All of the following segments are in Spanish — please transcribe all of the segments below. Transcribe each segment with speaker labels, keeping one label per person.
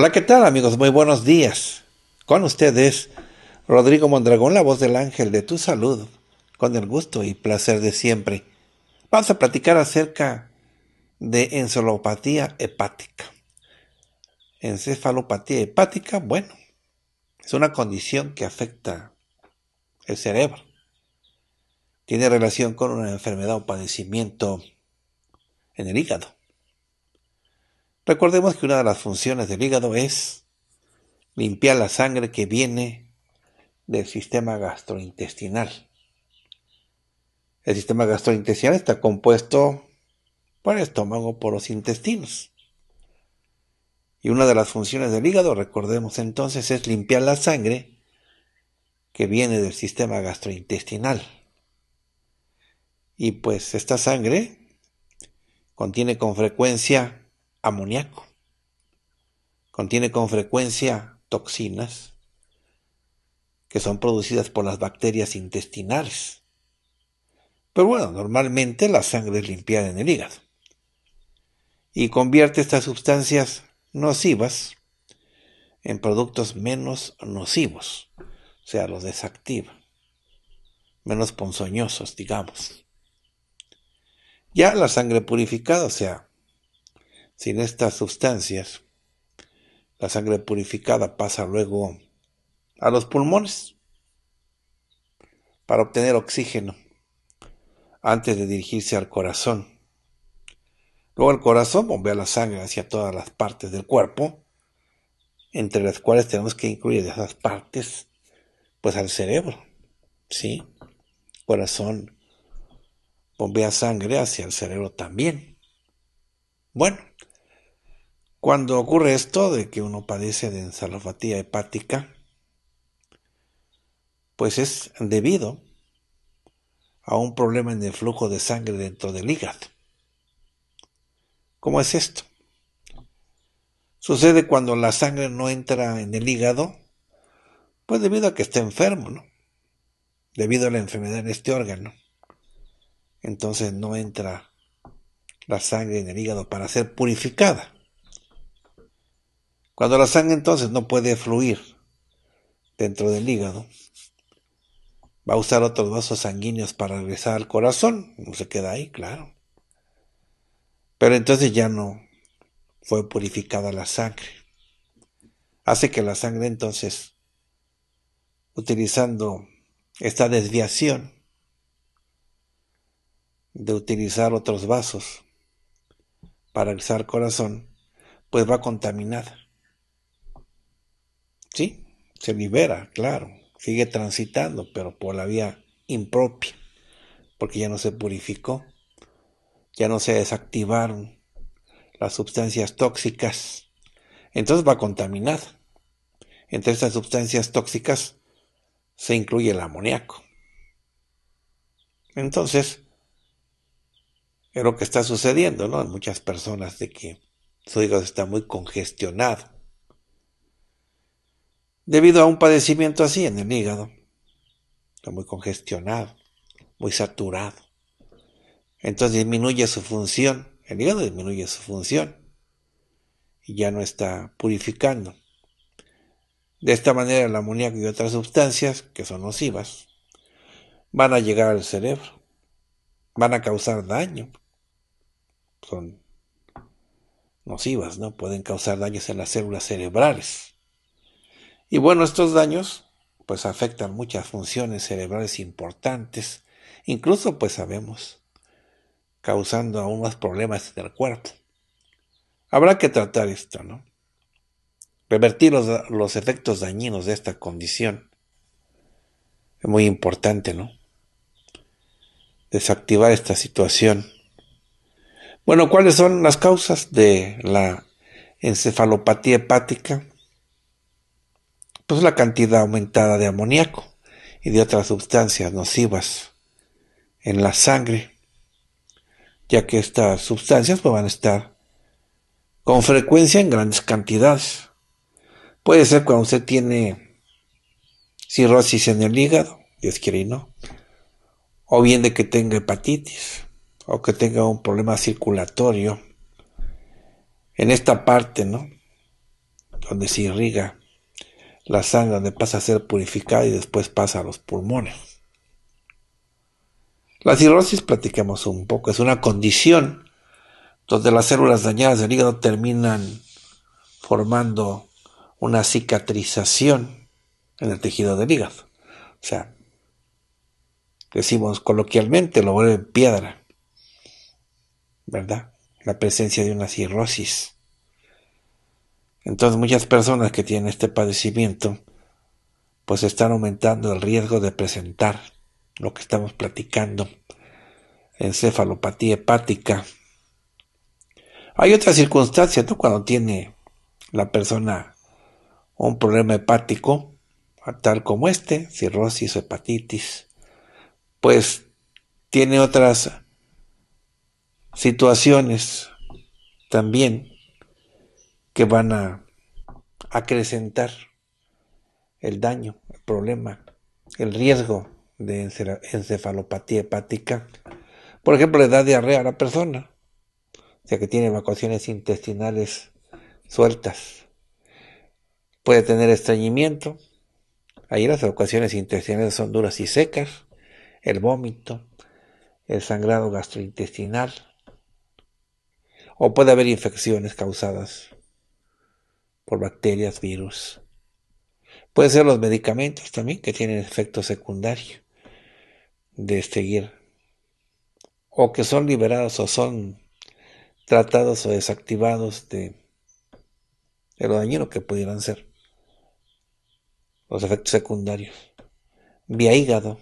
Speaker 1: Hola, ¿qué tal amigos? Muy buenos días. Con ustedes, Rodrigo Mondragón, la voz del ángel de tu salud, con el gusto y placer de siempre. Vamos a platicar acerca de encefalopatía hepática. Encefalopatía hepática, bueno, es una condición que afecta el cerebro. Tiene relación con una enfermedad o padecimiento en el hígado. Recordemos que una de las funciones del hígado es limpiar la sangre que viene del sistema gastrointestinal. El sistema gastrointestinal está compuesto por el estómago, por los intestinos. Y una de las funciones del hígado, recordemos entonces, es limpiar la sangre que viene del sistema gastrointestinal. Y pues esta sangre contiene con frecuencia amoníaco. Contiene con frecuencia toxinas que son producidas por las bacterias intestinales. Pero bueno, normalmente la sangre es limpiada en el hígado y convierte estas sustancias nocivas en productos menos nocivos, o sea, los desactiva, menos ponzoñosos, digamos. Ya la sangre purificada, o sea, sin estas sustancias, la sangre purificada pasa luego a los pulmones para obtener oxígeno antes de dirigirse al corazón. Luego el corazón bombea la sangre hacia todas las partes del cuerpo, entre las cuales tenemos que incluir esas partes, pues al cerebro, ¿sí? Corazón bombea sangre hacia el cerebro también. Bueno, cuando ocurre esto de que uno padece de encefalopatía hepática, pues es debido a un problema en el flujo de sangre dentro del hígado. ¿Cómo es esto? Sucede cuando la sangre no entra en el hígado, pues debido a que está enfermo, ¿no? Debido a la enfermedad en este órgano. Entonces no entra la sangre en el hígado para ser purificada. Cuando la sangre entonces no puede fluir dentro del hígado, va a usar otros vasos sanguíneos para regresar al corazón, no se queda ahí, claro. Pero entonces ya no fue purificada la sangre. Hace que la sangre entonces, utilizando esta desviación de utilizar otros vasos para regresar al corazón, pues va contaminada. Sí, se libera, claro, sigue transitando, pero por la vía impropia, porque ya no se purificó, ya no se desactivaron las sustancias tóxicas, entonces va contaminada. Entre estas sustancias tóxicas se incluye el amoníaco. Entonces, es lo que está sucediendo, ¿no? En muchas personas de que su hígado está muy congestionado debido a un padecimiento así en el hígado. Está muy congestionado, muy saturado. Entonces disminuye su función, el hígado disminuye su función y ya no está purificando. De esta manera el amoníaco y otras sustancias que son nocivas van a llegar al cerebro, van a causar daño. Son nocivas, ¿no? Pueden causar daños en las células cerebrales. Y bueno, estos daños pues afectan muchas funciones cerebrales importantes, incluso pues sabemos, causando aún más problemas en el cuerpo. Habrá que tratar esto, ¿no? Revertir los, los efectos dañinos de esta condición. Es muy importante, ¿no? Desactivar esta situación. Bueno, ¿cuáles son las causas de la encefalopatía hepática? pues la cantidad aumentada de amoníaco y de otras sustancias nocivas en la sangre, ya que estas sustancias pues, van a estar con frecuencia en grandes cantidades. Puede ser cuando usted tiene cirrosis en el hígado, Dios y no, o bien de que tenga hepatitis, o que tenga un problema circulatorio en esta parte, ¿no? Donde se irriga la sangre pasa a ser purificada y después pasa a los pulmones. La cirrosis, platicamos un poco, es una condición donde las células dañadas del hígado terminan formando una cicatrización en el tejido del hígado. O sea, decimos coloquialmente, lo vuelve piedra, ¿verdad? La presencia de una cirrosis. Entonces muchas personas que tienen este padecimiento pues están aumentando el riesgo de presentar lo que estamos platicando, encefalopatía hepática. Hay otras circunstancias, Cuando tiene la persona un problema hepático, tal como este, cirrosis o hepatitis, pues tiene otras situaciones también que van a acrecentar el daño, el problema, el riesgo de encefalopatía hepática. Por ejemplo, le da diarrea a la persona, ya que tiene evacuaciones intestinales sueltas. Puede tener estreñimiento. Ahí las evacuaciones intestinales son duras y secas. El vómito, el sangrado gastrointestinal. O puede haber infecciones causadas por bacterias, virus. Pueden ser los medicamentos también que tienen efecto secundario de seguir o que son liberados o son tratados o desactivados de, de lo dañino que pudieran ser los efectos secundarios. Vía hígado,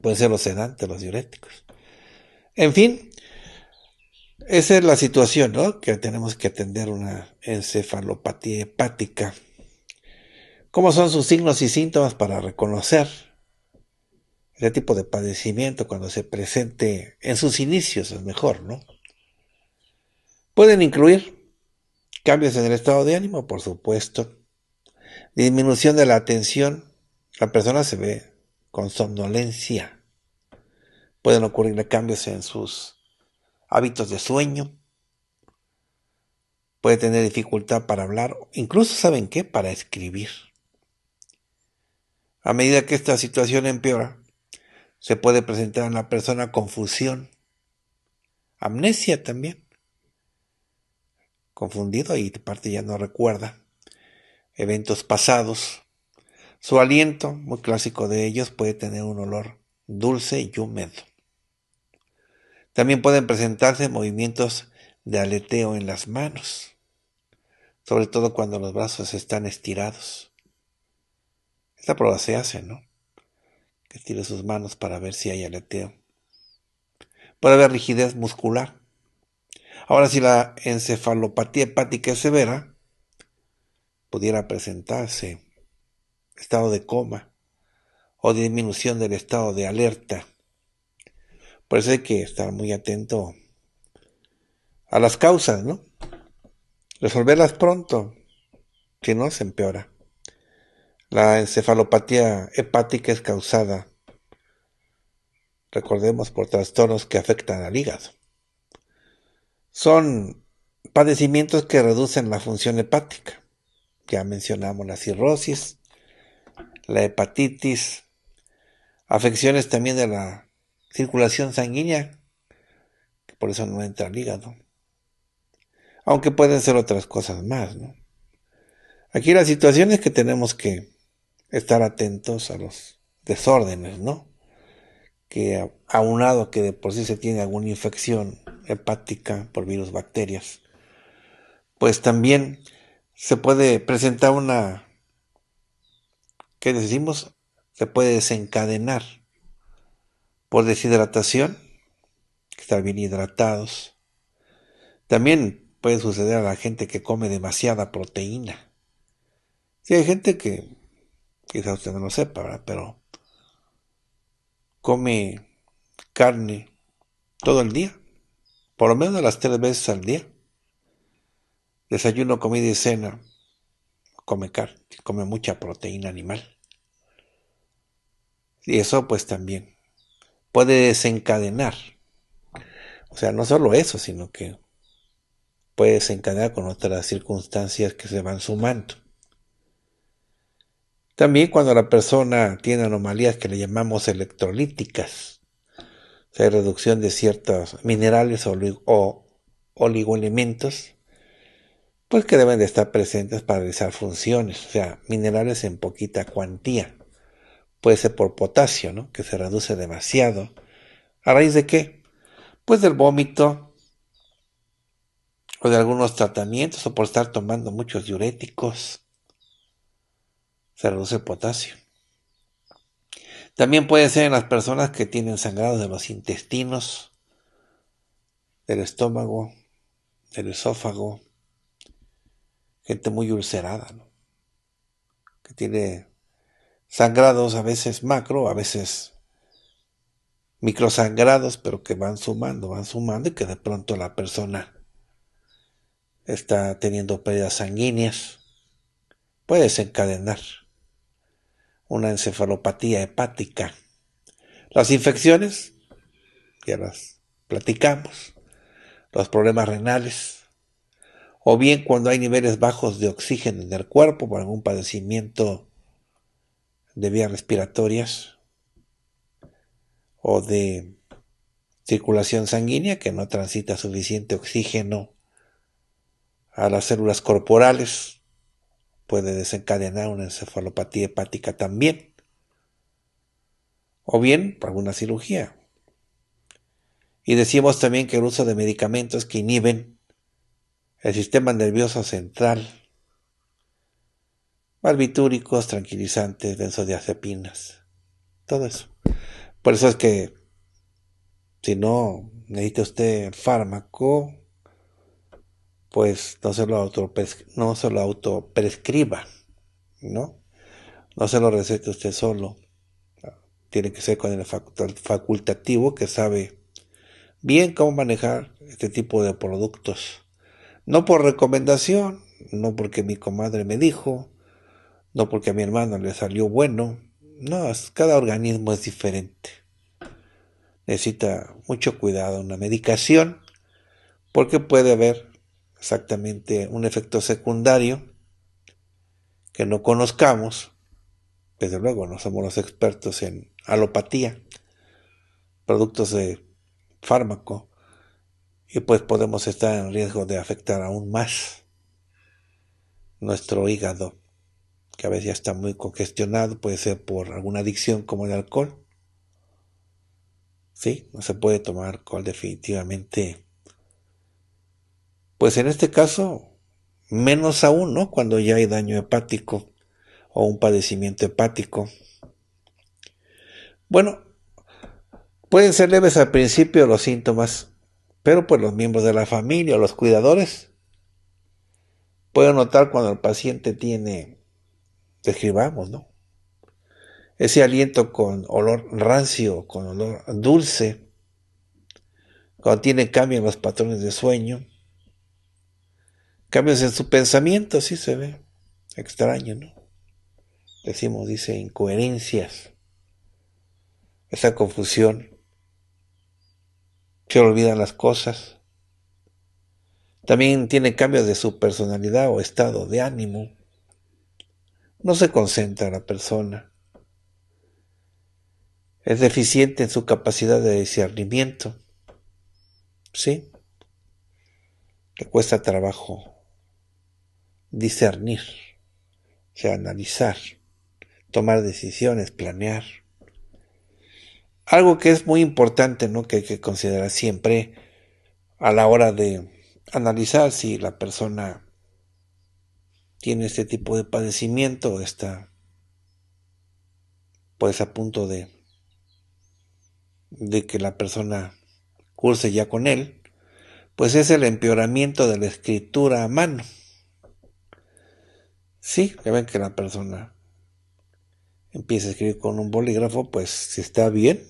Speaker 1: pueden ser los sedantes, los diuréticos. En fin, esa es la situación, ¿no? Que tenemos que atender una encefalopatía hepática. ¿Cómo son sus signos y síntomas para reconocer este tipo de padecimiento cuando se presente en sus inicios? Es mejor, ¿no? Pueden incluir cambios en el estado de ánimo, por supuesto, disminución de la atención. La persona se ve con somnolencia. Pueden ocurrir cambios en sus hábitos de sueño, puede tener dificultad para hablar, incluso saben qué, para escribir. A medida que esta situación empeora, se puede presentar en la persona confusión, amnesia también, confundido y de parte ya no recuerda eventos pasados. Su aliento, muy clásico de ellos, puede tener un olor dulce y húmedo. También pueden presentarse movimientos de aleteo en las manos, sobre todo cuando los brazos están estirados. Esta prueba se hace, ¿no? Que estire sus manos para ver si hay aleteo. Puede haber rigidez muscular. Ahora, si la encefalopatía hepática es severa, pudiera presentarse estado de coma o disminución del estado de alerta por eso hay que estar muy atento a las causas, ¿no? Resolverlas pronto, si no se empeora. La encefalopatía hepática es causada, recordemos, por trastornos que afectan al hígado. Son padecimientos que reducen la función hepática. Ya mencionamos la cirrosis, la hepatitis, afecciones también de la circulación sanguínea, que por eso no entra al hígado. Aunque pueden ser otras cosas más, ¿no? Aquí la situación es que tenemos que estar atentos a los desórdenes, ¿no? Que lado que de por sí se tiene alguna infección hepática por virus, bacterias, pues también se puede presentar una, ¿qué decimos? Se puede desencadenar por deshidratación, estar bien hidratados. También puede suceder a la gente que come demasiada proteína. Si hay gente que, quizás usted no lo sepa, pero come carne todo el día, por lo menos las tres veces al día. Desayuno, comida y cena, come carne, come mucha proteína animal. Y eso pues también puede desencadenar. O sea, no solo eso, sino que puede desencadenar con otras circunstancias que se van sumando. También cuando la persona tiene anomalías que le llamamos electrolíticas, o sea, reducción de ciertos minerales o, o oligoelementos, pues que deben de estar presentes para realizar funciones, o sea, minerales en poquita cuantía. Puede ser por potasio, ¿no? Que se reduce demasiado. ¿A raíz de qué? Pues del vómito o de algunos tratamientos o por estar tomando muchos diuréticos. Se reduce el potasio. También puede ser en las personas que tienen sangrado de los intestinos, del estómago, del esófago, gente muy ulcerada, ¿no? que tiene sangrados, a veces macro, a veces microsangrados, pero que van sumando, van sumando y que de pronto la persona está teniendo pérdidas sanguíneas, puede desencadenar una encefalopatía hepática. Las infecciones, ya las platicamos, los problemas renales, o bien cuando hay niveles bajos de oxígeno en el cuerpo por algún padecimiento de vías respiratorias o de circulación sanguínea que no transita suficiente oxígeno a las células corporales puede desencadenar una encefalopatía hepática también o bien por alguna cirugía y decimos también que el uso de medicamentos que inhiben el sistema nervioso central barbitúricos, tranquilizantes, benzodiazepinas, todo eso. Por eso es que si no necesita usted fármaco, pues no se lo autoprescriba, no se lo autoprescriba, ¿no? No se lo recete usted solo. Tiene que ser con el facultativo que sabe bien cómo manejar este tipo de productos. No por recomendación, no porque mi comadre me dijo, no porque a mi hermano le salió bueno. No, cada organismo es diferente. Necesita mucho cuidado una medicación porque puede haber exactamente un efecto secundario que no conozcamos. Desde luego, no somos los expertos en alopatía, productos de fármaco, y pues podemos estar en riesgo de afectar aún más nuestro hígado que a veces ya está muy congestionado, puede ser por alguna adicción como el alcohol. Sí, no se puede tomar alcohol definitivamente. Pues en este caso, menos aún, ¿no? Cuando ya hay daño hepático o un padecimiento hepático. Bueno, pueden ser leves al principio los síntomas, pero pues los miembros de la familia o los cuidadores pueden notar cuando el paciente tiene describamos, ¿no? Ese aliento con olor rancio, con olor dulce, cuando tiene cambios los patrones de sueño, cambios en su pensamiento, sí se ve extraño, ¿no? Decimos, dice, incoherencias, esa confusión, se olvidan las cosas. También tiene cambios de su personalidad o estado de ánimo. No se concentra la persona. Es deficiente en su capacidad de discernimiento. ¿Sí? Le cuesta trabajo discernir, o sea, analizar, tomar decisiones, planear. Algo que es muy importante, ¿no? Que hay que considerar siempre a la hora de analizar si la persona tiene este tipo de padecimiento, está pues a punto de, de que la persona curse ya con él, pues es el empeoramiento de la escritura a mano. Sí, ya ven que la persona empieza a escribir con un bolígrafo, pues si está bien,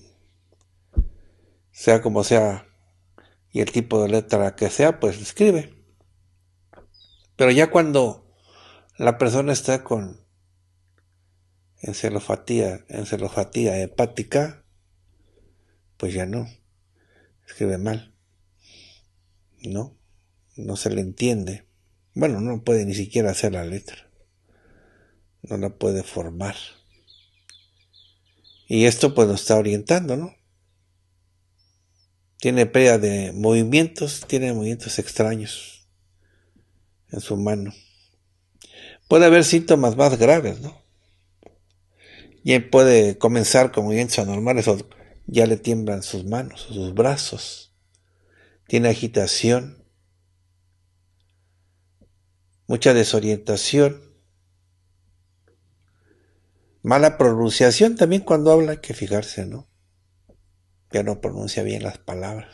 Speaker 1: sea como sea, y el tipo de letra que sea, pues escribe. Pero ya cuando la persona está con encefalopatía, hepática, pues ya no, escribe mal, ¿no? No se le entiende. Bueno, no puede ni siquiera hacer la letra, no la puede formar. Y esto pues nos está orientando, ¿no? Tiene pérdida de movimientos, tiene movimientos extraños en su mano. Puede haber síntomas más graves, ¿no? Y puede comenzar con movimientos anormales o ya le tiemblan sus manos o sus brazos. Tiene agitación, mucha desorientación, mala pronunciación también cuando habla, hay que fijarse, ¿no? Ya no pronuncia bien las palabras.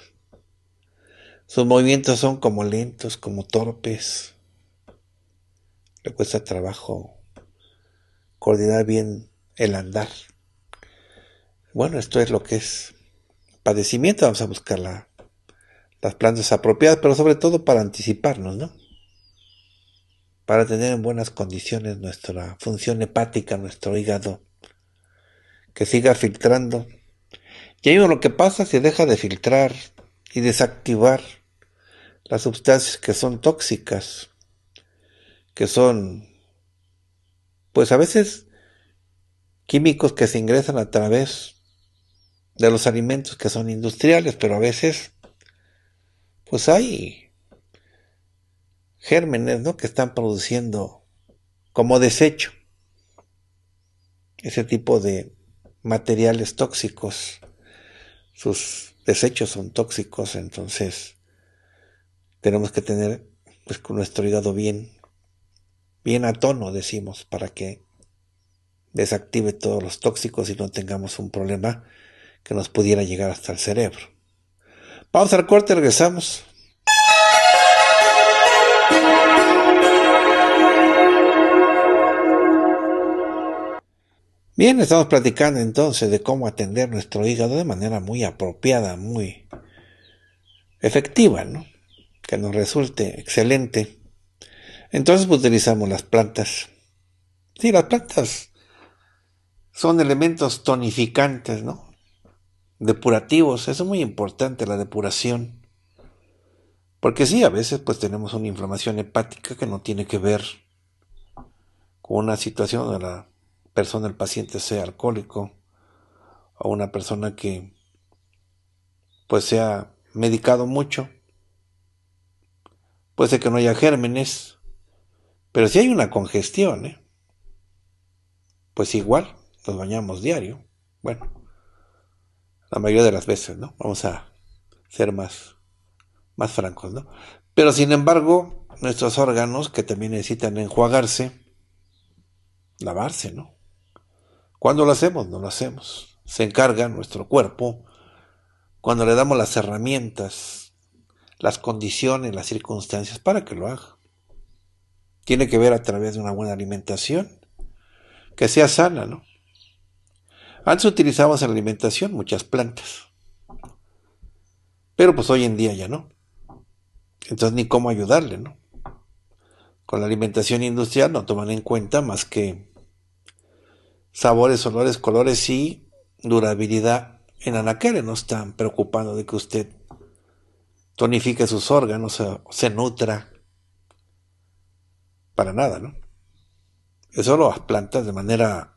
Speaker 1: Sus movimientos son como lentos, como torpes le cuesta trabajo coordinar bien el andar. Bueno, esto es lo que es padecimiento, vamos a buscar las plantas apropiadas, pero sobre todo para anticiparnos, ¿no? Para tener en buenas condiciones nuestra función hepática, nuestro hígado, que siga filtrando. Y ahí lo que pasa se deja de filtrar y desactivar las sustancias que son tóxicas que son, pues a veces, químicos que se ingresan a través de los alimentos que son industriales, pero a veces, pues hay gérmenes, ¿no? Que están produciendo como desecho ese tipo de materiales tóxicos. Sus desechos son tóxicos, entonces tenemos que tener pues con nuestro hígado bien bien a tono, decimos, para que desactive todos los tóxicos y no tengamos un problema que nos pudiera llegar hasta el cerebro. Pausa al corte, regresamos. Bien, estamos platicando entonces de cómo atender nuestro hígado de manera muy apropiada, muy efectiva, ¿no? Que nos resulte excelente entonces pues, utilizamos las plantas. Sí, las plantas son elementos tonificantes, ¿no? Depurativos, eso es muy importante, la depuración. Porque sí, a veces pues tenemos una inflamación hepática que no tiene que ver con una situación donde la persona, el paciente sea alcohólico o una persona que pues sea medicado mucho. Puede ser que no haya gérmenes, pero si hay una congestión, ¿eh? pues igual nos bañamos diario. Bueno, la mayoría de las veces, ¿no? Vamos a ser más, más francos, ¿no? Pero sin embargo, nuestros órganos que también necesitan enjuagarse, lavarse, ¿no? ¿Cuándo lo hacemos? No lo hacemos. Se encarga nuestro cuerpo, cuando le damos las herramientas, las condiciones, las circunstancias para que lo haga tiene que ver a través de una buena alimentación, que sea sana, ¿no? Antes utilizábamos en la alimentación muchas plantas, pero pues hoy en día ya no. Entonces ni cómo ayudarle, ¿no? Con la alimentación industrial no toman en cuenta más que sabores, olores, colores y durabilidad en anaqueles. No están preocupando de que usted tonifique sus órganos, eh, se nutra, para nada, ¿no? Eso las plantas de manera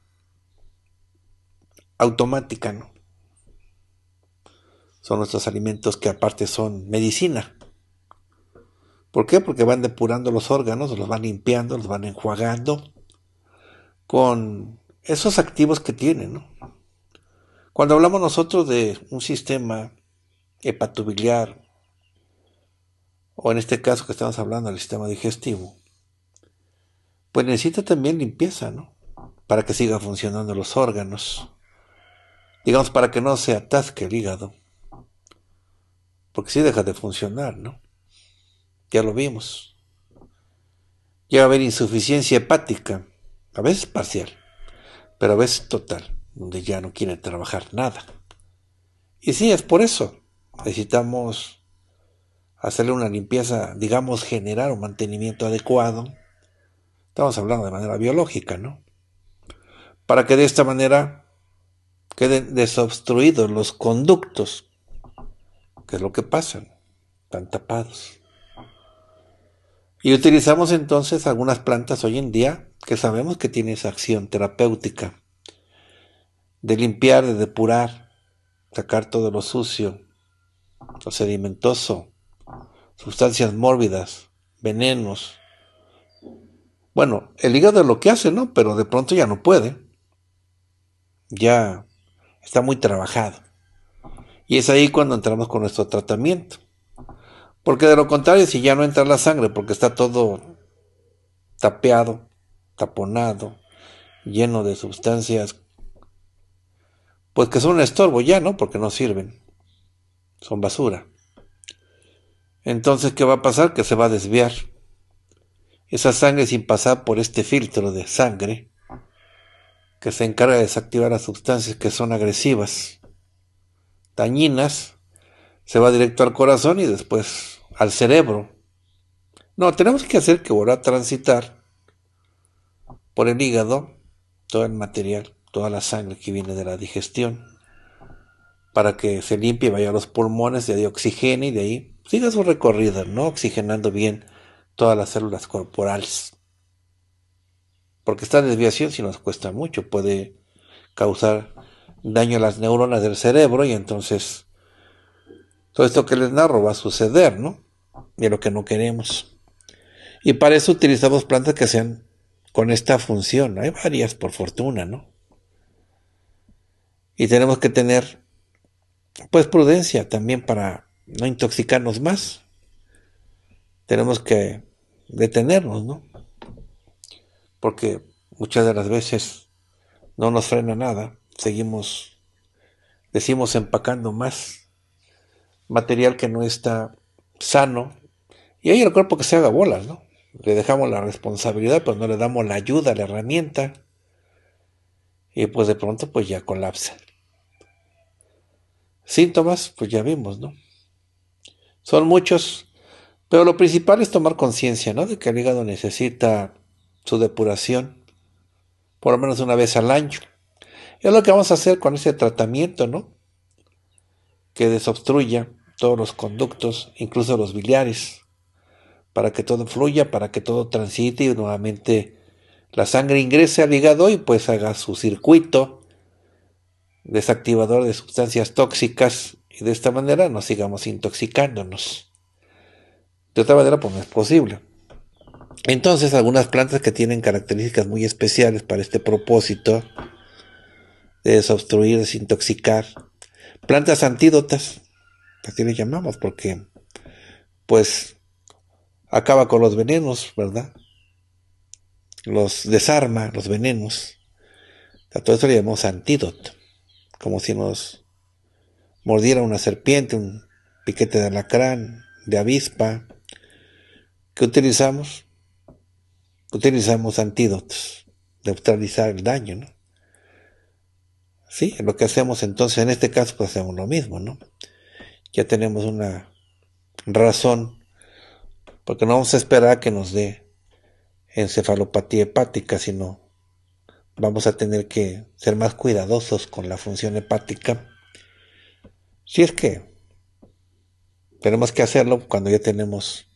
Speaker 1: automática, ¿no? Son nuestros alimentos que aparte son medicina. ¿Por qué? Porque van depurando los órganos, los van limpiando, los van enjuagando con esos activos que tienen, ¿no? Cuando hablamos nosotros de un sistema hepatobiliar, o en este caso que estamos hablando del sistema digestivo, pues necesita también limpieza, ¿no? Para que sigan funcionando los órganos. Digamos, para que no se atasque el hígado. Porque si deja de funcionar, ¿no? Ya lo vimos. Llega a haber insuficiencia hepática, a veces parcial, pero a veces total, donde ya no quiere trabajar nada. Y sí, es por eso. Necesitamos hacerle una limpieza, digamos, generar un mantenimiento adecuado Estamos hablando de manera biológica, ¿no? Para que de esta manera queden desobstruidos los conductos, que es lo que pasan, están tapados. Y utilizamos entonces algunas plantas hoy en día que sabemos que tienen esa acción terapéutica de limpiar, de depurar, sacar todo lo sucio, lo sedimentoso, sustancias mórbidas, venenos, bueno, el hígado es lo que hace, ¿no? Pero de pronto ya no puede. Ya está muy trabajado. Y es ahí cuando entramos con nuestro tratamiento. Porque de lo contrario, si ya no entra la sangre, porque está todo tapeado, taponado, lleno de sustancias, pues que son un estorbo ya, ¿no? Porque no sirven. Son basura. Entonces, ¿qué va a pasar? Que se va a desviar esa sangre sin pasar por este filtro de sangre que se encarga de desactivar las sustancias que son agresivas, dañinas, se va directo al corazón y después al cerebro. No, tenemos que hacer que vuelva a transitar por el hígado todo el material, toda la sangre que viene de la digestión, para que se limpie vaya a los pulmones, de ahí oxigene y de ahí siga su recorrida, ¿no? Oxigenando bien todas las células corporales. Porque esta desviación, si nos cuesta mucho, puede causar daño a las neuronas del cerebro y entonces todo esto que les narro va a suceder, ¿no? Y lo que no queremos. Y para eso utilizamos plantas que sean con esta función. Hay varias, por fortuna, ¿no? Y tenemos que tener, pues, prudencia también para no intoxicarnos más tenemos que detenernos, ¿no? Porque muchas de las veces no nos frena nada, seguimos, decimos empacando más material que no está sano y ahí el cuerpo que se haga bolas, ¿no? Le dejamos la responsabilidad, pero no le damos la ayuda, la herramienta y pues de pronto pues ya colapsa. Síntomas, pues ya vimos, ¿no? Son muchos, pero lo principal es tomar conciencia, De que el hígado necesita su depuración, por lo menos una vez al año. es lo que vamos a hacer con ese tratamiento, ¿no? Que desobstruya todos los conductos, incluso los biliares, para que todo fluya, para que todo transite y nuevamente la sangre ingrese al hígado y pues haga su circuito desactivador de sustancias tóxicas y de esta manera no sigamos intoxicándonos. De otra manera, pues no es posible. Entonces, algunas plantas que tienen características muy especiales para este propósito de desobstruir, desintoxicar, plantas antídotas, así le llamamos, porque pues acaba con los venenos, ¿verdad? Los desarma, los venenos. A todo eso le llamamos antídoto, como si nos mordiera una serpiente, un piquete de alacrán, de avispa, ¿Qué utilizamos? Utilizamos antídotos, neutralizar el daño, ¿no? Sí, lo que hacemos entonces, en este caso, pues hacemos lo mismo, ¿no? Ya tenemos una razón, porque no vamos a esperar que nos dé encefalopatía hepática, sino vamos a tener que ser más cuidadosos con la función hepática. Si es que tenemos que hacerlo cuando ya tenemos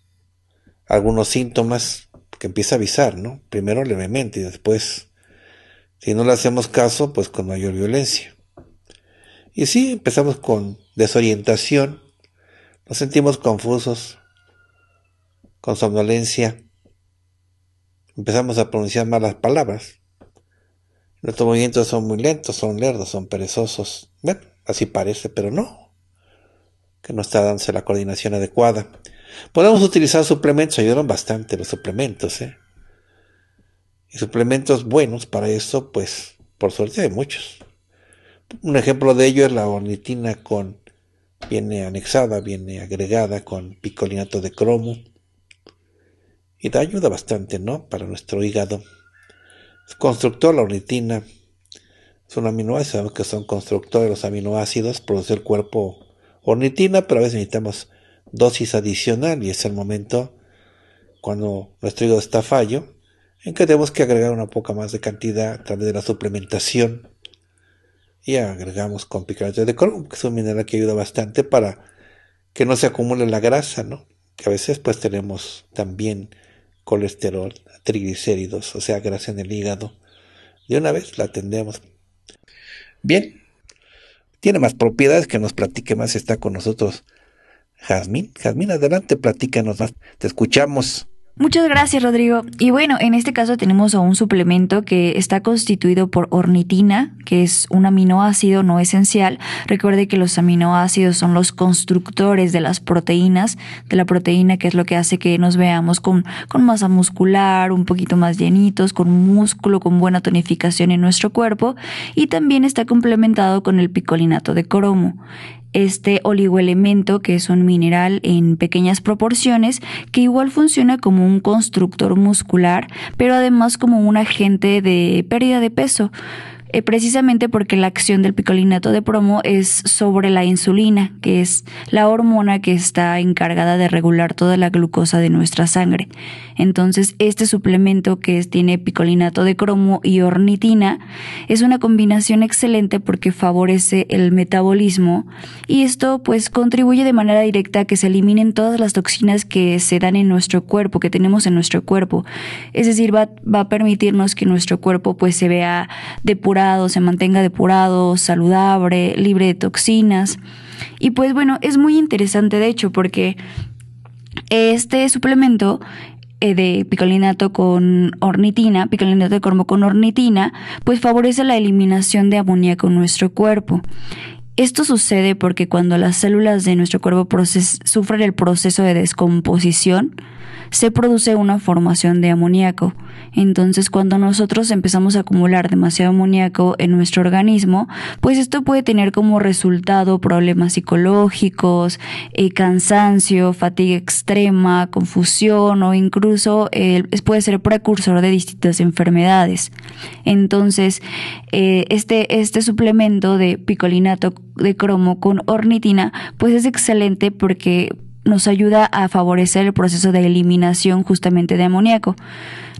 Speaker 1: algunos síntomas que empieza a avisar, ¿no? Primero levemente y después, si no le hacemos caso, pues con mayor violencia. Y sí, empezamos con desorientación, nos sentimos confusos, con somnolencia, empezamos a pronunciar malas palabras. Nuestros movimientos son muy lentos, son lerdos, son perezosos. Bueno, así parece, pero no. Que no está dándose la coordinación adecuada. Podemos utilizar suplementos, ayudaron bastante los suplementos, ¿eh? Y suplementos buenos para eso, pues por suerte hay muchos. Un ejemplo de ello es la ornitina con viene anexada, viene agregada con picolinato de cromo. Y da ayuda bastante, ¿no? Para nuestro hígado. Constructor la ornitina. Son aminoácidos, sabemos que son constructores de los aminoácidos, produce el cuerpo ornitina, pero a veces necesitamos dosis adicional y es el momento cuando nuestro hígado está fallo en que tenemos que agregar una poca más de cantidad a través de la suplementación y agregamos con picante de cromo que es un mineral que ayuda bastante para que no se acumule la grasa, ¿no? Que a veces pues tenemos también colesterol, triglicéridos, o sea, grasa en el hígado. De una vez la atendemos. Bien. Tiene más propiedades que nos platique más, está con nosotros Jazmín. adelante, platícanos más. Te escuchamos.
Speaker 2: Muchas gracias, Rodrigo. Y bueno, en este caso tenemos un suplemento que está constituido por ornitina, que es un aminoácido no esencial. Recuerde que los aminoácidos son los constructores de las proteínas, de la proteína que es lo que hace que nos veamos con, con masa muscular, un poquito más llenitos, con músculo, con buena tonificación en nuestro cuerpo. Y también está complementado con el picolinato de cromo este oligoelemento, que es un mineral en pequeñas proporciones, que igual funciona como un constructor muscular, pero además como un agente de pérdida de peso. Eh, precisamente porque la acción del picolinato de cromo es sobre la insulina, que es la hormona que está encargada de regular toda la glucosa de nuestra sangre. Entonces, este suplemento que tiene picolinato de cromo y ornitina es una combinación excelente porque favorece el metabolismo y esto pues contribuye de manera directa a que se eliminen todas las toxinas que se dan en nuestro cuerpo, que tenemos en nuestro cuerpo. Es decir, va, va a permitirnos que nuestro cuerpo pues se vea depurado se mantenga depurado, saludable, libre de toxinas. Y pues bueno, es muy interesante de hecho porque este suplemento eh, de picolinato con ornitina, picolinato de cromo con ornitina, pues favorece la eliminación de amoníaco en nuestro cuerpo. Esto sucede porque cuando las células de nuestro cuerpo sufren el proceso de descomposición, se produce una formación de amoníaco. Entonces, cuando nosotros empezamos a acumular demasiado amoníaco en nuestro organismo, pues esto puede tener como resultado problemas psicológicos, eh, cansancio, fatiga extrema, confusión o incluso eh, puede ser precursor de distintas enfermedades. Entonces, eh, este, este suplemento de picolinato de cromo con ornitina, pues es excelente porque nos ayuda a favorecer el proceso de eliminación justamente de amoníaco.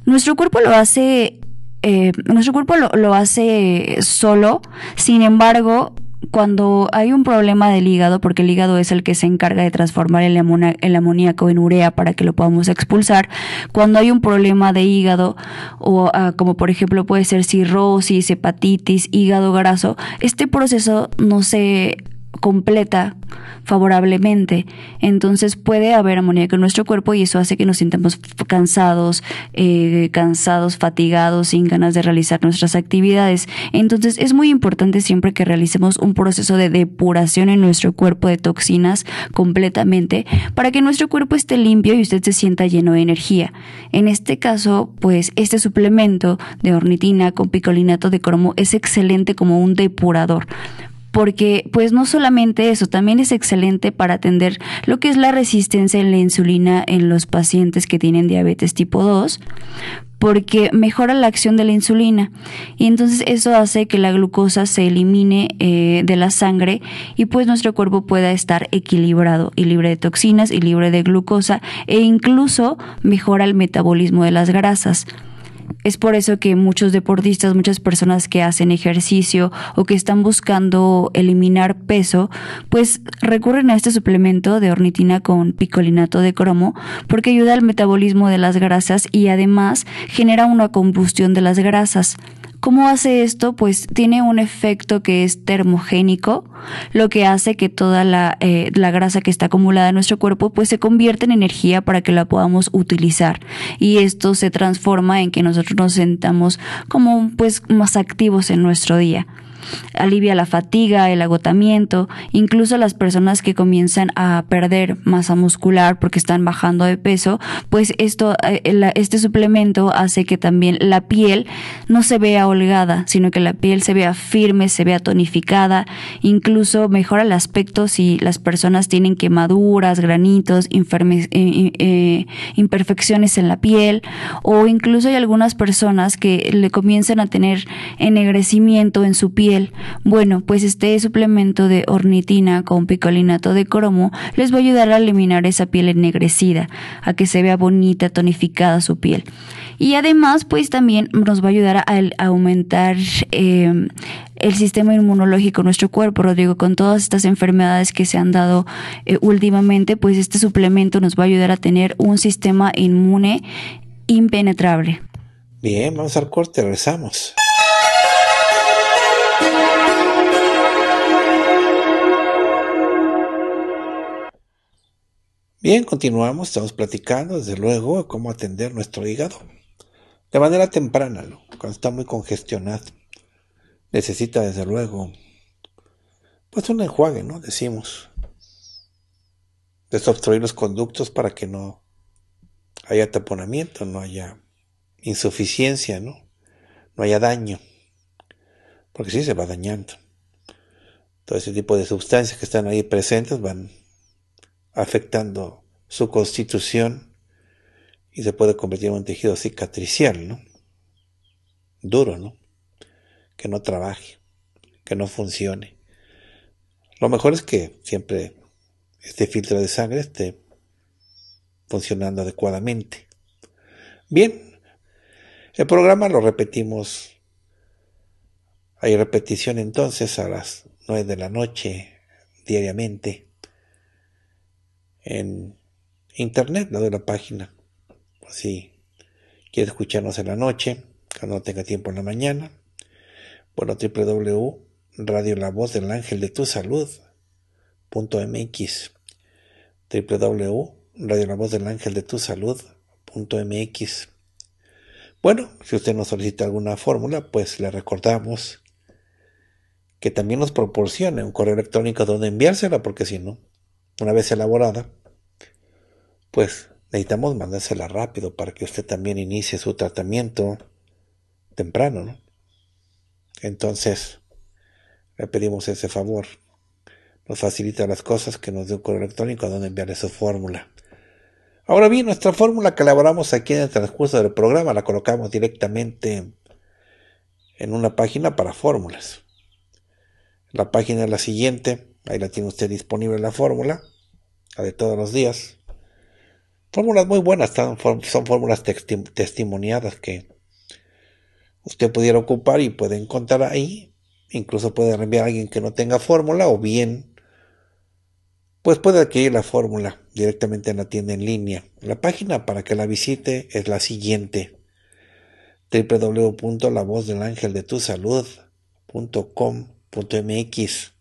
Speaker 2: Nuestro cuerpo lo hace, eh, nuestro cuerpo lo, hace solo, sin embargo, cuando hay un problema del hígado, porque el hígado es el que se encarga de transformar el, amoníaco en urea para que lo podamos expulsar, cuando hay un problema de hígado, o ah, como por ejemplo puede ser cirrosis, hepatitis, hígado graso, este proceso no se completa favorablemente. Entonces puede haber amoníaco en nuestro cuerpo y eso hace que nos sintamos cansados, eh, cansados, fatigados, sin ganas de realizar nuestras actividades. Entonces es muy importante siempre que realicemos un proceso de depuración en nuestro cuerpo de toxinas completamente para que nuestro cuerpo esté limpio y usted se sienta lleno de energía. En este caso, pues este suplemento de ornitina con picolinato de cromo es excelente como un depurador porque pues no solamente eso, también es excelente para atender lo que es la resistencia en la insulina en los pacientes que tienen diabetes tipo 2, porque mejora la acción de la insulina y entonces eso hace que la glucosa se elimine eh, de la sangre y pues nuestro cuerpo pueda estar equilibrado y libre de toxinas y libre de glucosa e incluso mejora el metabolismo de las grasas. Es por eso que muchos deportistas, muchas personas que hacen ejercicio o que están buscando eliminar peso, pues recurren a este suplemento de ornitina con picolinato de cromo porque ayuda al metabolismo de las grasas y además genera una combustión de las grasas ¿Cómo hace esto? Pues tiene un efecto que es termogénico, lo que hace que toda eh, la, grasa que está acumulada en nuestro cuerpo pues se convierta en energía para que la podamos utilizar. Y esto se transforma en que nosotros nos sentamos como pues más activos en nuestro día alivia la fatiga, el agotamiento, incluso las personas que comienzan a perder masa muscular porque están bajando de peso, pues esto, eh, este suplemento hace que también la piel no se vea holgada, sino que la piel se vea firme, se vea tonificada, incluso mejora el aspecto si las personas tienen quemaduras, granitos, eh, eh, imperfecciones en la piel o incluso hay algunas personas que le comienzan a tener ennegrecimiento en su piel, bueno, pues este suplemento de ornitina con picolinato de cromo les va a ayudar a eliminar esa piel ennegrecida, a que se vea bonita, tonificada su piel. Y además, pues también nos va a ayudar a, aumentar eh, el sistema inmunológico nuestro cuerpo, Rodrigo, con todas estas enfermedades que se han dado eh, últimamente, pues este suplemento nos va a ayudar a tener un sistema inmune impenetrable.
Speaker 1: Bien, vamos al corte, regresamos. Bien, continuamos, estamos platicando, desde luego, cómo atender nuestro hígado. De manera temprana, cuando está muy congestionado. Necesita, desde luego, pues un enjuague, ¿no? Decimos. Desobstruir los conductos para que no haya taponamiento, no haya insuficiencia, ¿no? No haya daño. Porque si se va dañando. Todo ese tipo de sustancias que están ahí presentes van afectando su constitución y se puede convertir en un tejido cicatricial, ¿no? Duro, ¿no? Que no trabaje, que no funcione. Lo mejor es que siempre este filtro de sangre esté funcionando adecuadamente. Bien, el programa lo repetimos. Hay repetición entonces a las nueve de la noche diariamente en internet, la de la página. Si quiere escucharnos en la noche, cuando tenga tiempo en la mañana, bueno, www.radio la voz del ángel de tu salud la voz del ángel de tu salud Bueno, si usted nos solicita alguna fórmula, pues le recordamos que también nos proporcione un correo electrónico donde enviársela, porque si no, una vez elaborada, pues necesitamos mandársela rápido para que usted también inicie su tratamiento temprano, ¿no? Entonces, le pedimos ese favor. Nos facilita las cosas que nos dé un correo electrónico a donde enviarle su fórmula. Ahora bien, nuestra fórmula que elaboramos aquí en el transcurso del programa la colocamos directamente en una página para fórmulas. La página es la siguiente, Ahí la tiene usted disponible la fórmula, la de todos los días. Fórmulas muy buenas, son fórmulas testimoniadas que usted pudiera ocupar y puede encontrar ahí. Incluso puede enviar a alguien que no tenga fórmula o bien, pues puede adquirir la fórmula directamente en la tienda en línea. La página para que la visite es la siguiente www.lavozdelangeldetusalud.com.mx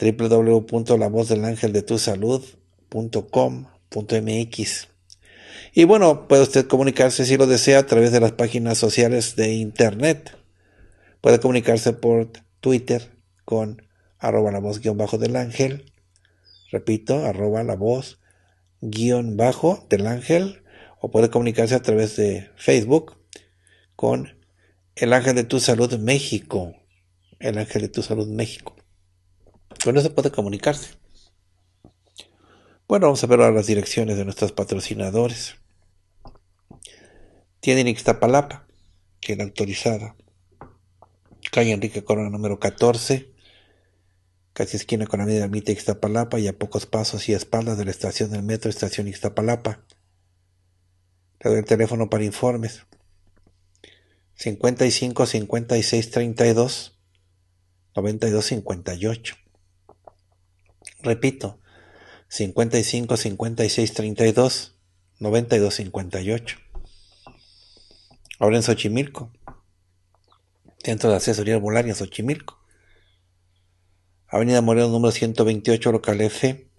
Speaker 1: www.lavozdelangeldetusalud.com.mx. Y bueno, puede usted comunicarse si lo desea a través de las páginas sociales de internet. Puede comunicarse por Twitter con arroba la voz guión bajo del ángel. Repito, arroba la voz guión bajo del ángel. O puede comunicarse a través de Facebook con el ángel de tu salud México. El ángel de tu salud México no se puede comunicarse. Bueno, vamos a ver ahora las direcciones de nuestros patrocinadores. Tienen Ixtapalapa, que es la autorizada. Calle Enrique Corona número 14, casi esquina con la avenida de Ixtapalapa y a pocos pasos y a espaldas de la estación del metro, estación Ixtapalapa. Le doy el teléfono para informes. 55 56 32 92 58. Repito, 55 56 32 92 58. Ahora en Xochimilco, Centro de Asesoría Arbolaria Xochimilco. Avenida Moreno número 128, local F, e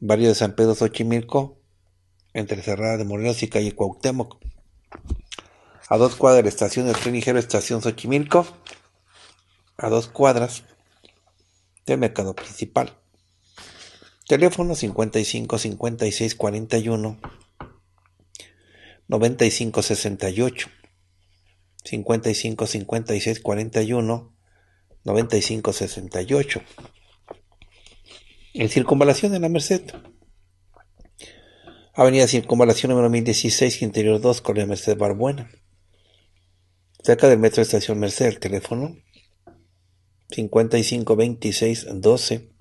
Speaker 1: barrio de San Pedro Xochimilco, entre Cerrada de Morelos y calle Cuauhtémoc. A dos cuadras, estación de tren ligero, estación Xochimilco. A dos cuadras del mercado principal. Teléfono 55 56 41 95 68 55 56 41 95 68 en Circunvalación de la Merced Avenida Circunvalación número 1016 Interior 2 Colonia Merced Barbuena cerca del metro de Estación Merced teléfono 55 26 12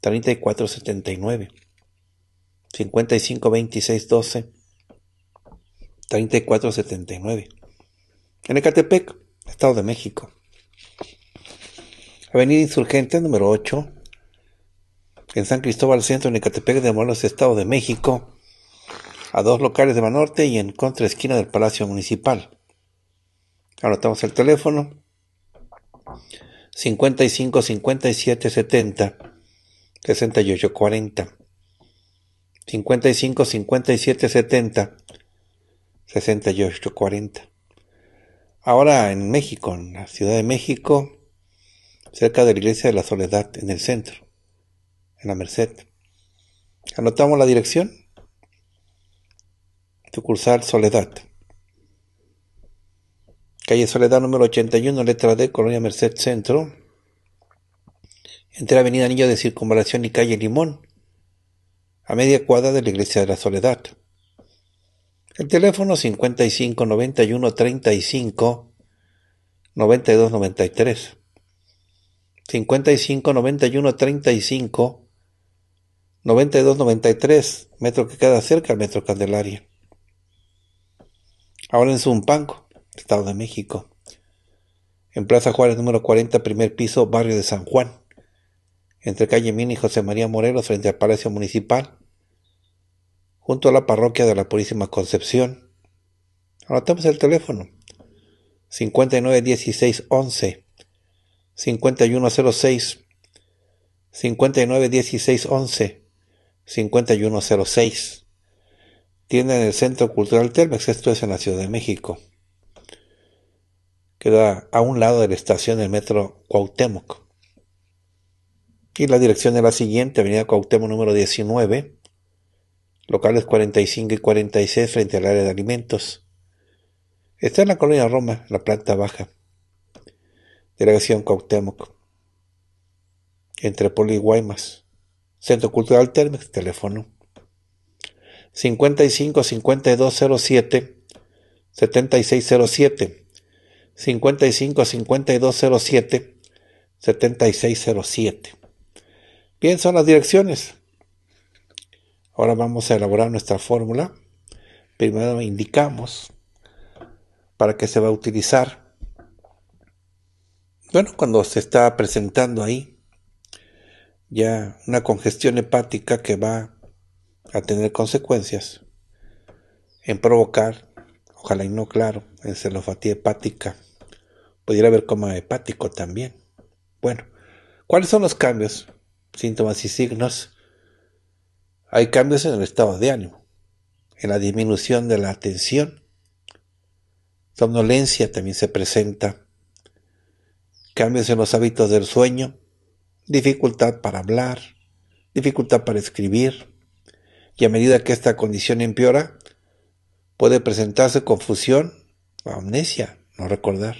Speaker 1: 3479, 552612, 3479. En Ecatepec, Estado de México. Avenida Insurgente número 8, en San Cristóbal Centro, en Ecatepec de Morelos, Estado de México, a dos locales de Banorte y en contra esquina del Palacio Municipal. Anotamos el teléfono 55 57 70 68, 40, 55, 57, 70, 68, 40. Ahora en México, en la Ciudad de México, cerca de la Iglesia de la Soledad, en el centro, en la Merced. Anotamos la dirección. Sucursal Soledad. Calle Soledad número 81, letra D, Colonia Merced Centro, entre Avenida Anillo de Circunvalación y Calle Limón, a media cuadra de la Iglesia de la Soledad. El teléfono 55 91 35 92 93. 55 91 35 92 93, metro que queda cerca al metro Candelaria. Ahora en Zumpanco, Estado de México. En Plaza Juárez número 40, primer piso, barrio de San Juan entre calle Mina y José María Morelos frente al Palacio Municipal, junto a la parroquia de la Purísima Concepción. Anotamos el teléfono 591611 5106 591611 5106 Tienda en el Centro Cultural Telmex, esto es en la Ciudad de México. Queda a un lado de la estación del metro Cuauhtémoc. Y la dirección es la siguiente, Avenida Cautemo número 19, locales 45 y 46 frente al área de alimentos. Está en la colonia Roma, la planta baja. Delegación Cuauhtémoc. Entre Poli y Guaymas. Centro Cultural Térmex, teléfono 55 5207 7607 55 5207 7607 Bien, son las direcciones. Ahora vamos a elaborar nuestra fórmula. Primero indicamos para qué se va a utilizar. Bueno, cuando se está presentando ahí ya una congestión hepática que va a tener consecuencias en provocar, ojalá y no claro, celofatía hepática. Pudiera haber coma hepático también. Bueno, ¿cuáles son los cambios? síntomas y signos, hay cambios en el estado de ánimo, en la disminución de la atención, somnolencia también se presenta, cambios en los hábitos del sueño, dificultad para hablar, dificultad para escribir, y a medida que esta condición empeora, puede presentarse confusión o amnesia, no recordar.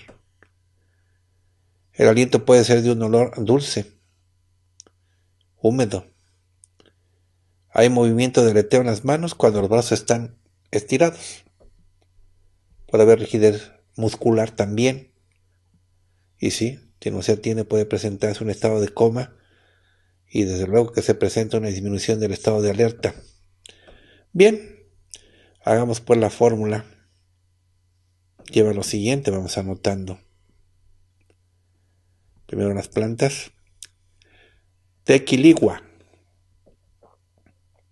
Speaker 1: El aliento puede ser de un olor dulce, húmedo. Hay movimiento de aleteo en las manos cuando los brazos están estirados. Puede haber rigidez muscular también. Y sí, si no se atiende puede presentarse un estado de coma y desde luego que se presenta una disminución del estado de alerta. Bien, hagamos pues la fórmula. Lleva lo siguiente, vamos anotando. Primero las plantas. Quiligua,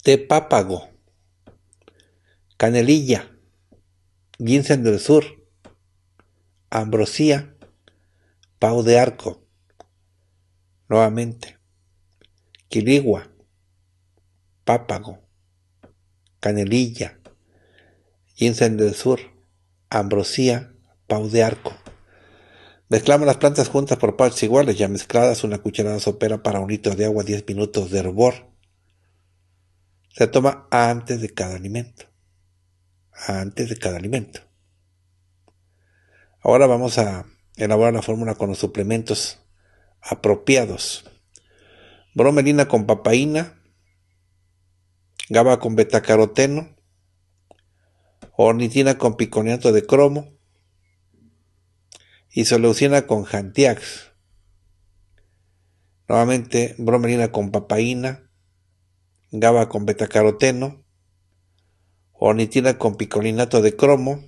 Speaker 1: Te pápago, canelilla, ginseng del sur, ambrosía, pau de arco. Nuevamente, quiligua, pápago, canelilla, ginseng del sur, ambrosía, pau de arco. Mezclamos las plantas juntas por partes iguales, ya mezcladas, una cucharada sopera para un litro de agua, 10 minutos de hervor. Se toma antes de cada alimento. Antes de cada alimento. Ahora vamos a elaborar la fórmula con los suplementos apropiados. Bromelina con papaína, GABA con betacaroteno, ornitina con piconiato de cromo, y soluciona con Jantiax. Nuevamente, bromelina con papaína, GABA con betacaroteno, ornitina con picolinato de cromo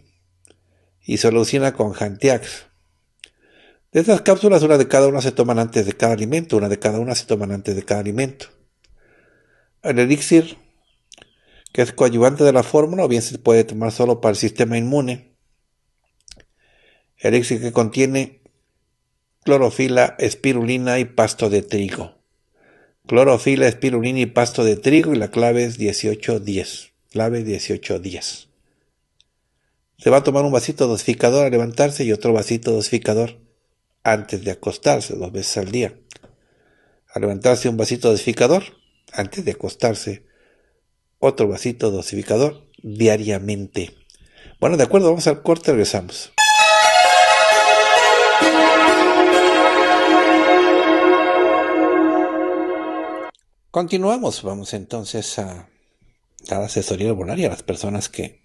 Speaker 1: y soluciona con Jantiax. De estas cápsulas, una de cada una se toman antes de cada alimento, una de cada una se toman antes de cada alimento. El elixir, que es coadyuvante de la fórmula, o bien se puede tomar solo para el sistema inmune elixir que contiene clorofila, espirulina y pasto de trigo. Clorofila, espirulina y pasto de trigo y la clave es 1810. Clave 1810. Se va a tomar un vasito dosificador al levantarse y otro vasito dosificador antes de acostarse, dos veces al día. Al levantarse un vasito dosificador, antes de acostarse, otro vasito dosificador diariamente. Bueno, de acuerdo, vamos al corte, regresamos. Continuamos, vamos entonces a dar asesoría bonario a las personas que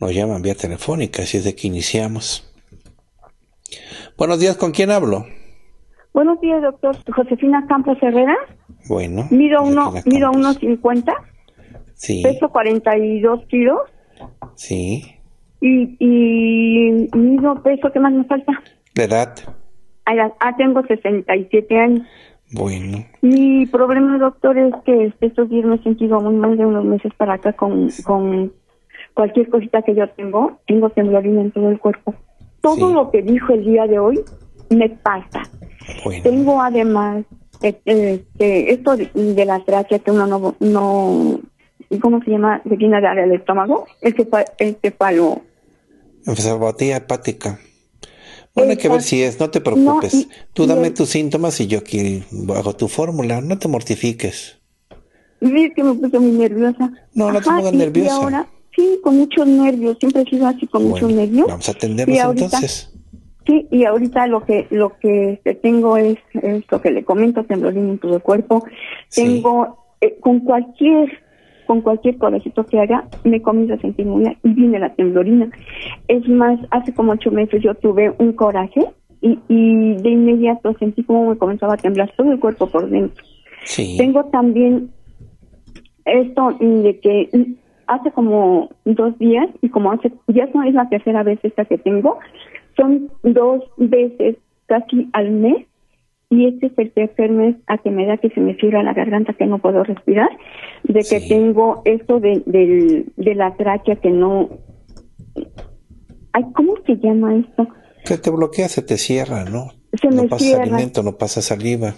Speaker 1: nos llaman vía telefónica, así es de que iniciamos. Buenos días, ¿con quién hablo?
Speaker 3: Buenos días, doctor. Josefina Campos Herrera.
Speaker 1: Bueno. Mido uno, mido unos Sí.
Speaker 3: Peso 42 kilos. Sí. Y, y mido peso, ¿qué más me falta? De edad. Ah, tengo 67 años. Bueno. Mi problema, doctor, es que este, estos días me he sentido muy mal de unos meses para acá con, cualquier cosita que yo tengo. Tengo temblorina en todo el cuerpo. Todo lo que dijo el día de hoy me pasa. Tengo además eh, eh, este, esto de, la terapia que uno no, no ¿cómo se llama? Se tiene al estómago, el, palo.
Speaker 1: Pues, hepática. Bueno, hay que ver si es, no te preocupes. Tú dame tus síntomas y yo aquí hago tu fórmula, no te mortifiques.
Speaker 3: Sí, que me puse muy nerviosa. No, no te pongas nerviosa. ahora, sí, con muchos nervios, siempre he sido así con mucho muchos nervios. Vamos a atendernos entonces. Sí, y ahorita lo que lo que tengo es, esto que le comento, temblorín en todo el cuerpo. Tengo eh, con cualquier con cualquier corajito que haga, me comienza a sentir muy y viene la temblorina. Es más, hace como ocho meses yo tuve un coraje y, de inmediato sentí como me comenzaba a temblar todo el cuerpo por dentro. Sí. Tengo también esto de que hace como dos días y como hace, ya no es la tercera vez esta que tengo, son dos veces casi al mes y este es el tercer mes a que me da que se me cierra la garganta, que no puedo respirar, de que tengo esto de, de, de, la tráquea que no...
Speaker 1: Ay, ¿Cómo se llama esto? Que te bloquea, se te cierra, ¿no?
Speaker 3: Se me pasa alimento,
Speaker 1: no pasa saliva.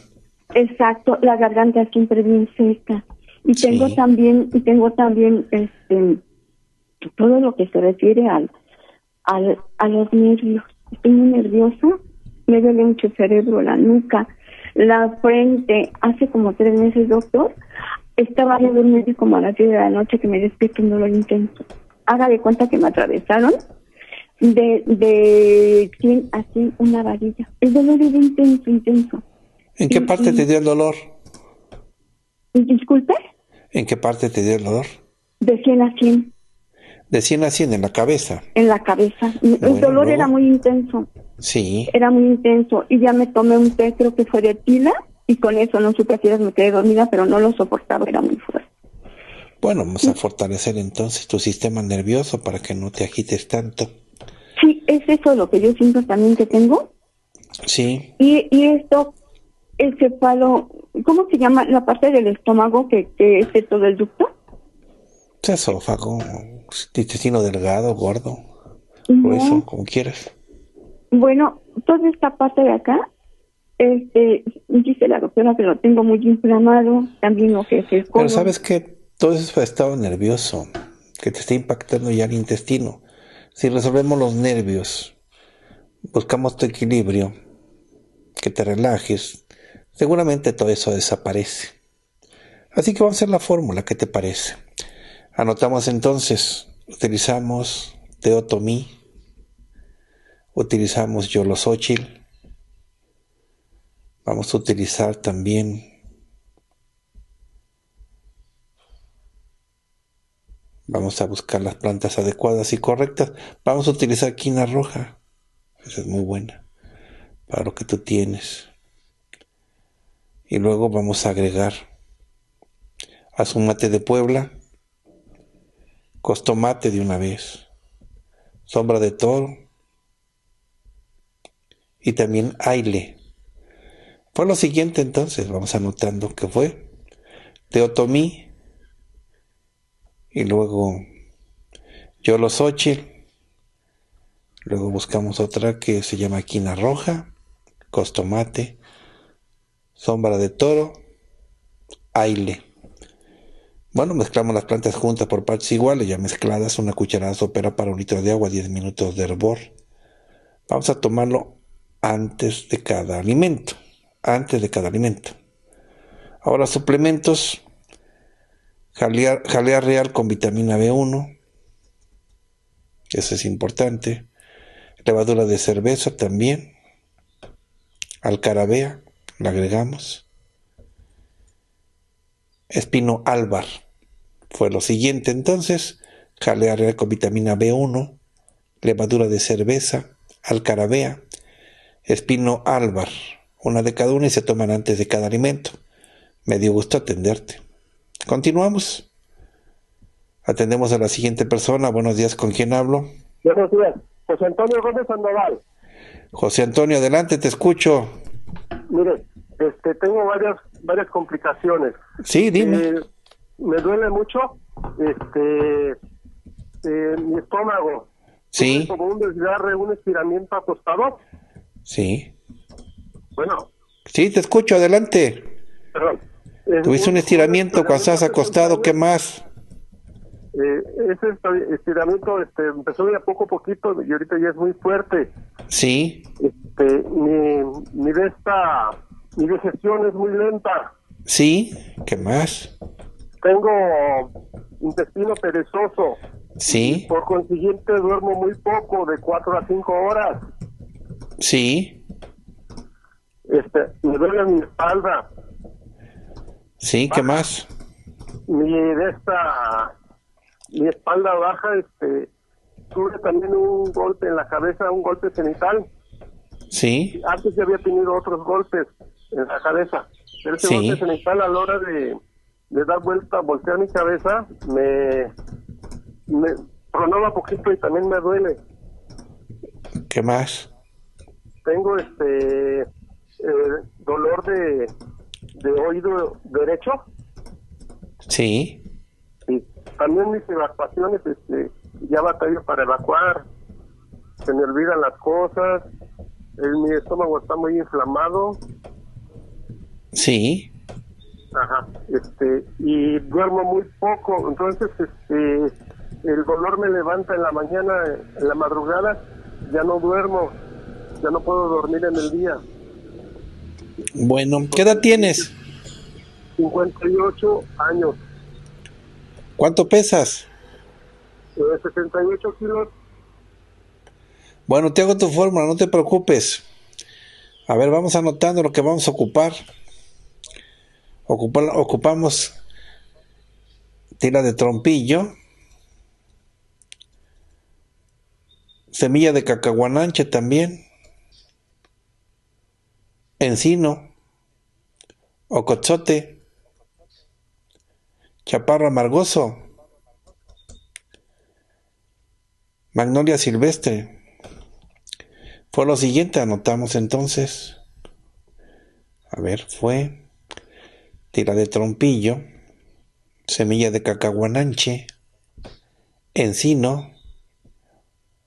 Speaker 3: Exacto, la garganta siempre bien seca. Y tengo también, y tengo también este todo lo que se refiere al, al a los nervios. Estoy muy nerviosa me duele mucho el cerebro, la nuca, la frente. Hace como tres meses, doctor, estaba yo durmiendo como a las 10 de la noche que me despierto un dolor intenso. Haga de cuenta que me atravesaron de, de 100 a una varilla. El dolor era intenso, intenso.
Speaker 1: ¿En qué parte te dio el dolor? Disculpe. ¿En qué parte te dio el dolor?
Speaker 3: De 100 a 100.
Speaker 1: De 100 a 100 en la cabeza.
Speaker 3: En la cabeza. el dolor era muy intenso. Sí. Era muy intenso y ya me tomé un té, creo que fue de pila, y con eso no supe si me quedé dormida, pero no lo soportaba, era muy fuerte.
Speaker 1: Bueno, vamos a fortalecer entonces tu sistema nervioso para que no te agites tanto.
Speaker 3: Sí, es eso lo que yo siento también que tengo. Sí. Y, y esto, el este cefalo, ¿cómo se llama la parte del estómago que, que es todo el ducto?
Speaker 1: Esófago, intestino delgado, gordo, no. grueso, como quieras.
Speaker 3: Bueno, toda esta parte de acá, este, dice la doctora que lo tengo muy inflamado, también lo que es el Pero sabes
Speaker 1: que todo eso está estado nervioso, que te está impactando ya el intestino. Si resolvemos los nervios, buscamos tu equilibrio, que te relajes, seguramente todo eso desaparece. Así que vamos a hacer la fórmula, ¿qué te parece? Anotamos entonces, utilizamos teotomí, utilizamos yolosochil. Vamos a utilizar también Vamos a buscar las plantas adecuadas y correctas. Vamos a utilizar quina roja. Esa es muy buena para lo que tú tienes. Y luego vamos a agregar azumate de Puebla, costomate de una vez, sombra de toro, y también Aile. Fue lo siguiente entonces, vamos anotando que fue Teotomí y luego Yolosochil. Luego buscamos otra que se llama Quina Roja, Costomate, Sombra de Toro, Aile. Bueno, mezclamos las plantas juntas por partes iguales, ya mezcladas, una cucharada sopera para un litro de agua, 10 minutos de hervor. Vamos a tomarlo antes de cada alimento, antes de cada alimento. Ahora suplementos, jalea, real con vitamina B1, eso es importante, levadura de cerveza también, alcarabea, la agregamos, espino álvar, fue lo siguiente entonces, jalea real con vitamina B1, levadura de cerveza, alcarabea, Espino Álvar, una de cada una y se toman antes de cada alimento. Me dio gusto atenderte. Continuamos. Atendemos a la siguiente persona. Buenos días, ¿con quién hablo?
Speaker 4: Buenos días, José Antonio Gómez Sandoval.
Speaker 1: José Antonio, adelante, te escucho.
Speaker 4: Mire, este, tengo varias, varias complicaciones.
Speaker 1: Sí, dime. Eh,
Speaker 4: me duele mucho este, eh, mi estómago. Sí. Como un desgarre, un estiramiento acostado. Sí. Bueno.
Speaker 1: Sí, te escucho, adelante.
Speaker 4: Perdón. Tuviste
Speaker 1: un estiramiento cuando estás acostado, ¿qué más?
Speaker 4: Eh, ese estiramiento este, empezó ya poco a poquito y ahorita ya es muy fuerte. Sí. Este, mi, mi, de mi digestión es muy lenta.
Speaker 1: Sí, ¿qué más?
Speaker 4: Tengo intestino perezoso. Sí. Por consiguiente duermo muy poco, de 4 a 5 horas.
Speaker 1: Sí.
Speaker 4: Este, me duele mi espalda.
Speaker 1: Sí, ¿qué más?
Speaker 4: Mi de espalda baja, este tuve también un golpe en la cabeza, un golpe cenital. Sí. Antes ya había tenido otros golpes en la cabeza. Pero ese golpe cenital a la hora de, de dar vuelta, voltear mi cabeza, me, me un poquito y también me duele.
Speaker 1: ¿Qué más?
Speaker 4: tengo este dolor de, de oído derecho.
Speaker 1: Sí. Y
Speaker 4: también mis evacuaciones, este, ya batallo para evacuar, se me olvidan las cosas, mi estómago está muy inflamado. Sí. Ajá, este, y duermo muy poco, entonces este, el dolor me levanta en la mañana, en la madrugada, ya no duermo, ya no puedo dormir en el día.
Speaker 1: Bueno, ¿qué edad tienes?
Speaker 4: 58 años.
Speaker 1: ¿Cuánto pesas?
Speaker 4: 68 eh, kilos.
Speaker 1: Bueno, te hago tu fórmula, no te preocupes. A ver, vamos anotando lo que vamos a ocupar. Ocupa, ocupamos tira de trompillo, semilla de cacahuananche también, Encino, Ocochote, Chaparro amargoso, Magnolia silvestre. Fue lo siguiente, anotamos entonces. A ver, fue tira de trompillo, semilla de cacahuananche, encino,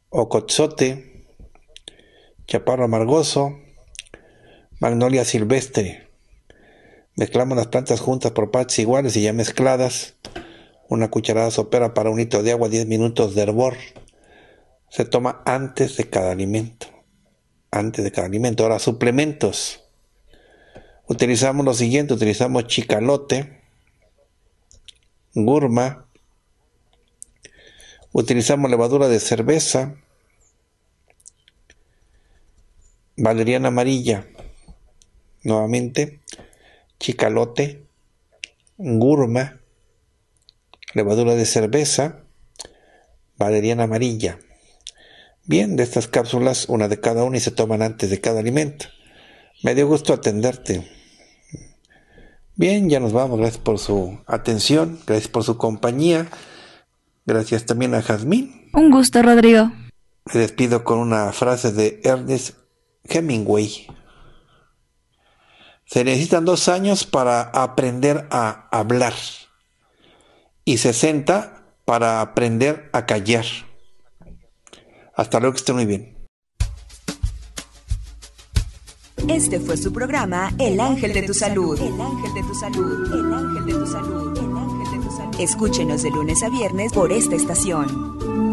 Speaker 1: ocotzote, chaparro amargoso, magnolia silvestre. Mezclamos las plantas juntas por partes iguales y ya mezcladas. Una cucharada sopera para un litro de agua, 10 minutos de hervor. Se toma antes de cada alimento. Antes de cada alimento. Ahora, suplementos. Utilizamos lo siguiente, utilizamos chicalote, gurma, utilizamos levadura de cerveza, valeriana amarilla, nuevamente, chicalote, gurma, levadura de cerveza, valeriana amarilla. Bien, de estas cápsulas, una de cada una y se toman antes de cada alimento. Me dio gusto atenderte. Bien, ya nos vamos. Gracias por su atención, gracias por su compañía. Gracias también a Jazmín.
Speaker 2: Un gusto, Rodrigo.
Speaker 1: Me despido con una frase de Ernest Hemingway. Se necesitan dos años para aprender a hablar y 60 para aprender a callar. Hasta luego, que esté muy bien.
Speaker 2: Este fue su programa El Ángel de tu Salud. de Salud. El Ángel de tu Salud. Escúchenos de lunes a viernes por esta estación.